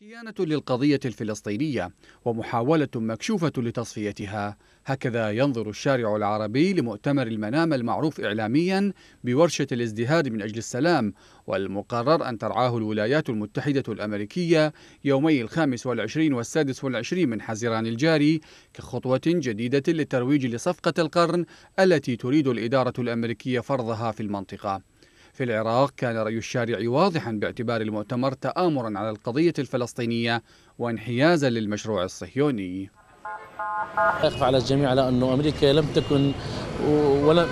خيانة للقضية الفلسطينية ومحاولة مكشوفة لتصفيتها هكذا ينظر الشارع العربي لمؤتمر المنام المعروف إعلاميا بورشة الازدهار من أجل السلام والمقرر أن ترعاه الولايات المتحدة الأمريكية يومي الخامس والعشرين والسادس والعشرين من حزيران الجاري كخطوة جديدة للترويج لصفقة القرن التي تريد الإدارة الأمريكية فرضها في المنطقة في العراق كان رأي الشارع واضحا باعتبار المؤتمر تآمرا على القضية الفلسطينية وانحيازا للمشروع الصهيوني يخفى على الجميع على أن أمريكا لم تكن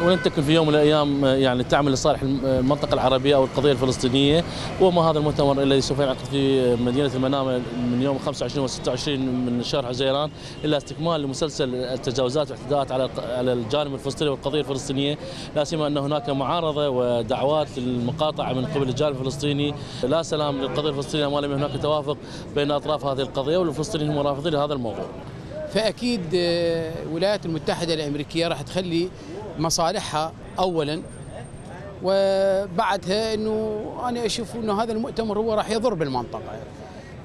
ولن تكن في يوم من الايام يعني تعمل لصالح المنطقه العربيه او القضيه الفلسطينيه وما هذا المؤتمر الذي سوف ينعقد في مدينه المنامه من يوم 25 و 26 من شهر حزيران الا استكمال لمسلسل التجاوزات والاعتداءات على على الجانب الفلسطيني والقضيه الفلسطينيه لا سيما ان هناك معارضه ودعوات للمقاطعه من قبل الجانب الفلسطيني لا سلام للقضيه الفلسطينيه ما لم هناك توافق بين اطراف هذه القضيه والفلسطينيين هم رافضين لهذا الموضوع فاكيد آه، الولايات المتحده الامريكيه راح تخلي مصالحها اولا وبعدها انه انا اشوف انه هذا المؤتمر هو راح يضر بالمنطقه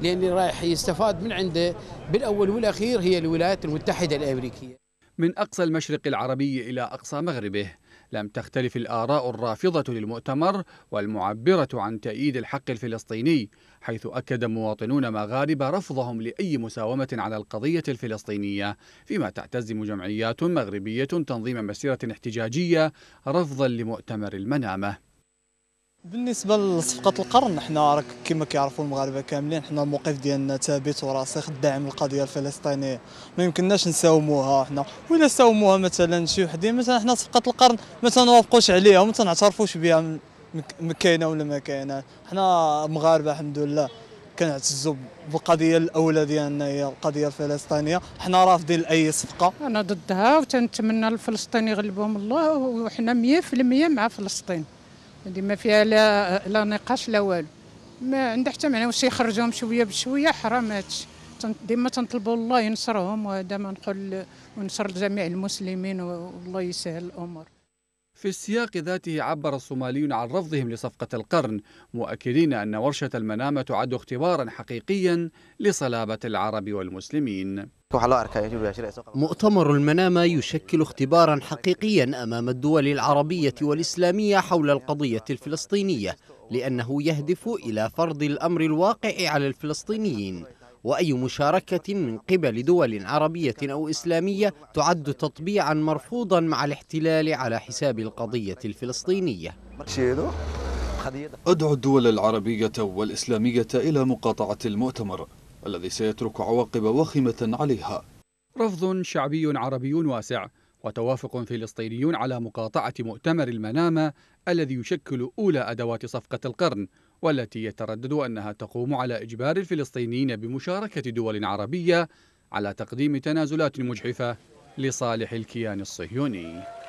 لان راح يستفاد من عنده بالاول والاخير هي الولايات المتحده الامريكيه من اقصى المشرق العربي الى اقصى مغربه لم تختلف الآراء الرافضة للمؤتمر والمعبرة عن تأييد الحق الفلسطيني حيث أكد مواطنون مغاربة رفضهم لأي مساومة على القضية الفلسطينية فيما تعتزم جمعيات مغربية تنظيم مسيرة احتجاجية رفضا لمؤتمر المنامة بالنسبه لصفقه القرن حنا راك كما كيعرفوا المغاربه كاملين حنا الموقف ديالنا ثابت وراسخ داعم للقضيه الفلسطينيه ما يمكنناش نساوموها حنا ولا ساوموها مثلا شي وحدين مثلا حنا صفقه القرن ما تنوافقوش عليها وما تنعترفوش بها مكاينه ولا ما كاينه حنا مغاربه الحمد لله كنعتزوا بالقضيه الاولى ديالنا هي القضيه الفلسطينيه حنا رافضين لاي صفقه انا ضدها وتنتمنى الفلسطيني يغلبهم الله وحنا 100% مع فلسطين هذه ما فيها لا لا نقاش لا والو ما عندها حتى معنى واش يخرجوهم شويه بشويه حرامات ديما تنطلبوا الله ينصرهم وهذا ما نقول ونصر جميع المسلمين والله يسهل الامور في السياق ذاته عبر الصوماليون عن رفضهم لصفقة القرن مؤكدين أن ورشة المنامة تعد اختبارا حقيقيا لصلابة العرب والمسلمين مؤتمر المنامة يشكل اختبارا حقيقيا أمام الدول العربية والإسلامية حول القضية الفلسطينية لأنه يهدف إلى فرض الأمر الواقع على الفلسطينيين وأي مشاركة من قبل دول عربية أو إسلامية تعد تطبيعا مرفوضا مع الاحتلال على حساب القضية الفلسطينية أدعو الدول العربية والإسلامية إلى مقاطعة المؤتمر الذي سيترك عواقب وخمه عليها رفض شعبي عربي واسع وتوافق فلسطيني على مقاطعة مؤتمر المنامة الذي يشكل أولى أدوات صفقة القرن والتي يتردد أنها تقوم على إجبار الفلسطينيين بمشاركة دول عربية على تقديم تنازلات مجحفة لصالح الكيان الصهيوني